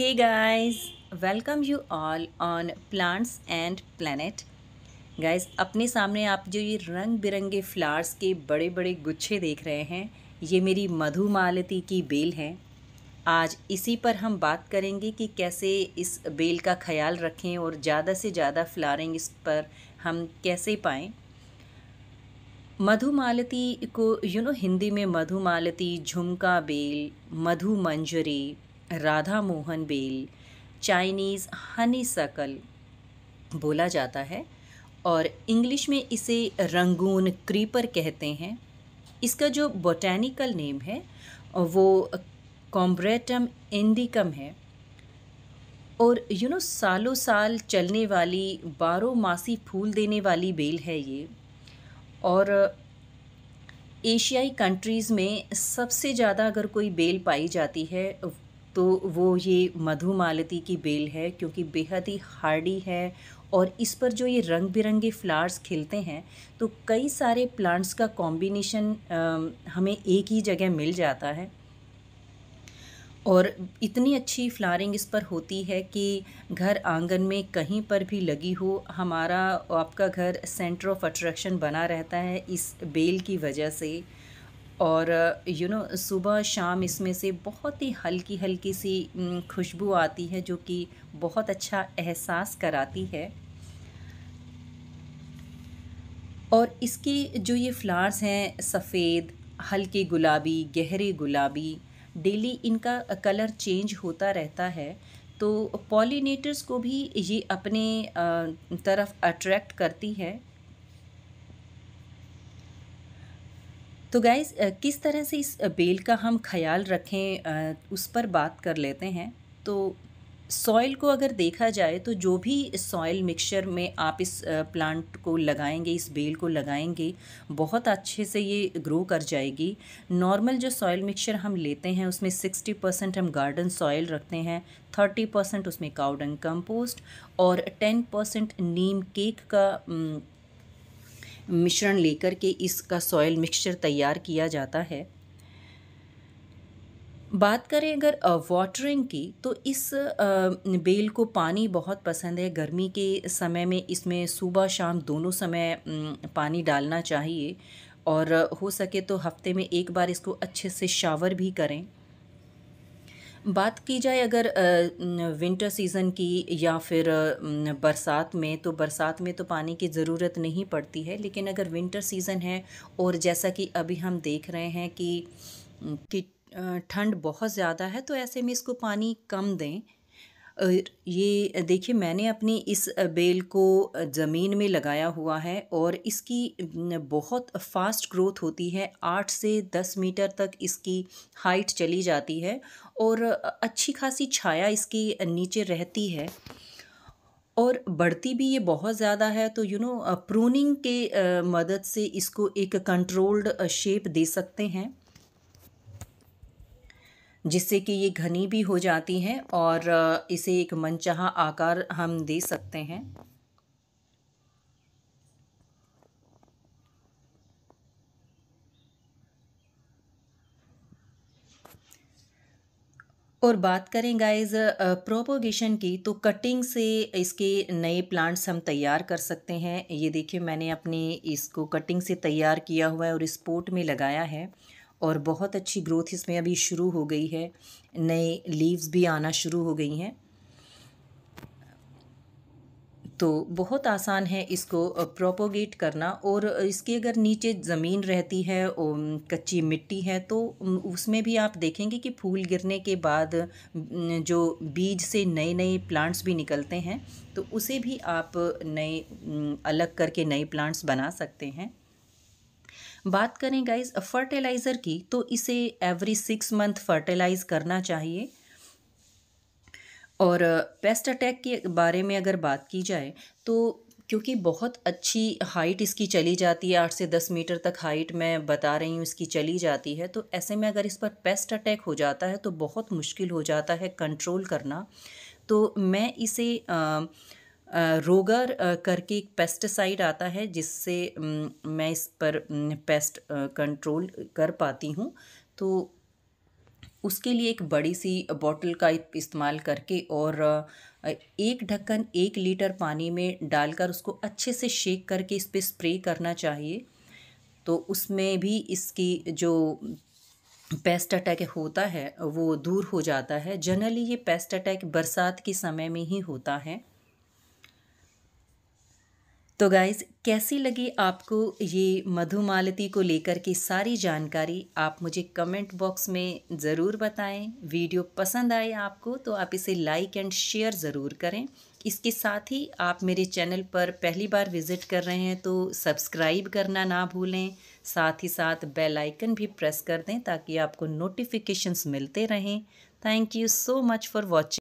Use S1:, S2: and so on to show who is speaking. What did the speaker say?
S1: Hey guys, welcome you all on Plants and Planet. Guys, अपने सामने आप जो ये रंग बिरंगे फ्लावर्स के बड़े बड़े गुच्छे देख रहे हैं ये मेरी मधुमालती की बेल है आज इसी पर हम बात करेंगे कि कैसे इस बेल का ख्याल रखें और ज़्यादा से ज़्यादा फ्लारिंग इस पर हम कैसे पाएँ मधुमालती को यू नो हिंदी में मधुमालती झुमका बेल मधु मंजरी राधा मोहन बेल चाइनीज़ हनी सकल बोला जाता है और इंग्लिश में इसे रंगून क्रीपर कहते हैं इसका जो बोटैनिकल नेम है वो कॉम्ब्रेटम इंडिकम है और यू नो सालों साल चलने वाली बारो मासी फूल देने वाली बेल है ये और एशियाई कंट्रीज़ में सबसे ज़्यादा अगर कोई बेल पाई जाती है तो वो ये मधु मालती की बेल है क्योंकि बेहद ही हार्डी है और इस पर जो ये रंग बिरंगे फ्लावर्स खिलते हैं तो कई सारे प्लांट्स का कॉम्बिनेशन हमें एक ही जगह मिल जाता है और इतनी अच्छी फ्लारिंग इस पर होती है कि घर आंगन में कहीं पर भी लगी हो हमारा आपका घर सेंटर ऑफ अट्रैक्शन बना रहता है इस बेल की वजह से और यू नो सुबह शाम इसमें से बहुत ही हल्की हल्की सी खुशबू आती है जो कि बहुत अच्छा एहसास कराती है और इसकी जो ये फ्लावर्स हैं सफ़ेद हल्के गुलाबी गहरे गुलाबी डेली इनका कलर चेंज होता रहता है तो पॉलिनेटर्स को भी ये अपने तरफ अट्रैक्ट करती है तो गाइज़ किस तरह से इस बेल का हम ख्याल रखें उस पर बात कर लेते हैं तो सॉइल को अगर देखा जाए तो जो भी सॉइल मिक्सचर में आप इस प्लांट को लगाएंगे इस बेल को लगाएंगे बहुत अच्छे से ये ग्रो कर जाएगी नॉर्मल जो सॉइल मिक्सचर हम लेते हैं उसमें सिक्सटी परसेंट हम गार्डन सॉइल रखते हैं थर्टी परसेंट उसमें काउडंग कंपोस्ट और टेन परसेंट नीम केक का मिश्रण लेकर के इसका सॉयल मिक्सचर तैयार किया जाता है बात करें अगर वाटरिंग की तो इस बेल को पानी बहुत पसंद है गर्मी के समय में इसमें सुबह शाम दोनों समय पानी डालना चाहिए और हो सके तो हफ्ते में एक बार इसको अच्छे से शावर भी करें बात की जाए अगर विंटर सीज़न की या फिर बरसात में तो बरसात में तो पानी की ज़रूरत नहीं पड़ती है लेकिन अगर विंटर सीज़न है और जैसा कि अभी हम देख रहे हैं कि कि ठंड बहुत ज़्यादा है तो ऐसे में इसको पानी कम दें ये देखिए मैंने अपनी इस बेल को ज़मीन में लगाया हुआ है और इसकी बहुत फास्ट ग्रोथ होती है आठ से दस मीटर तक इसकी हाइट चली जाती है और अच्छी खासी छाया इसकी नीचे रहती है और बढ़ती भी ये बहुत ज़्यादा है तो यू नो प्रूनिंग के मदद से इसको एक कंट्रोल्ड शेप दे सकते हैं जिससे कि ये घनी भी हो जाती हैं और इसे एक मनचाहा आकार हम दे सकते हैं और बात करें गाइज प्रोपोगेशन की तो कटिंग से इसके नए प्लांट्स हम तैयार कर सकते हैं ये देखिए मैंने अपने इसको कटिंग से तैयार किया हुआ है और इस में लगाया है और बहुत अच्छी ग्रोथ इसमें अभी शुरू हो गई है नए लीव्स भी आना शुरू हो गई हैं तो बहुत आसान है इसको प्रोपोगेट करना और इसकी अगर नीचे ज़मीन रहती है और कच्ची मिट्टी है तो उसमें भी आप देखेंगे कि फूल गिरने के बाद जो बीज से नए नए प्लांट्स भी निकलते हैं तो उसे भी आप नए अलग करके नए प्लांट्स बना सकते हैं बात करें गाइज फर्टिलाइज़र की तो इसे एवरी सिक्स मंथ फर्टिलाइज़ करना चाहिए और पेस्ट अटैक के बारे में अगर बात की जाए तो क्योंकि बहुत अच्छी हाइट इसकी चली जाती है आठ से दस मीटर तक हाइट मैं बता रही हूँ इसकी चली जाती है तो ऐसे में अगर इस पर पेस्ट अटैक हो जाता है तो बहुत मुश्किल हो जाता है कंट्रोल करना तो मैं इसे आ, रोगर करके एक पेस्टिसाइड आता है जिससे मैं इस पर पेस्ट कंट्रोल कर पाती हूँ तो उसके लिए एक बड़ी सी बॉटल का इस्तेमाल करके और एक ढक्कन एक लीटर पानी में डालकर उसको अच्छे से शेक करके इस पर स्प्रे करना चाहिए तो उसमें भी इसकी जो पेस्ट अटैक होता है वो दूर हो जाता है जनरली ये पेस्ट अटैक बरसात के समय में ही होता है तो गाइज़ कैसी लगी आपको ये मधुमालती को लेकर की सारी जानकारी आप मुझे कमेंट बॉक्स में ज़रूर बताएं वीडियो पसंद आए आपको तो आप इसे लाइक एंड शेयर ज़रूर करें इसके साथ ही आप मेरे चैनल पर पहली बार विज़िट कर रहे हैं तो सब्सक्राइब करना ना भूलें साथ ही साथ बेल आइकन भी प्रेस कर दें ताकि आपको नोटिफिकेशंस मिलते रहें thank you so much for watching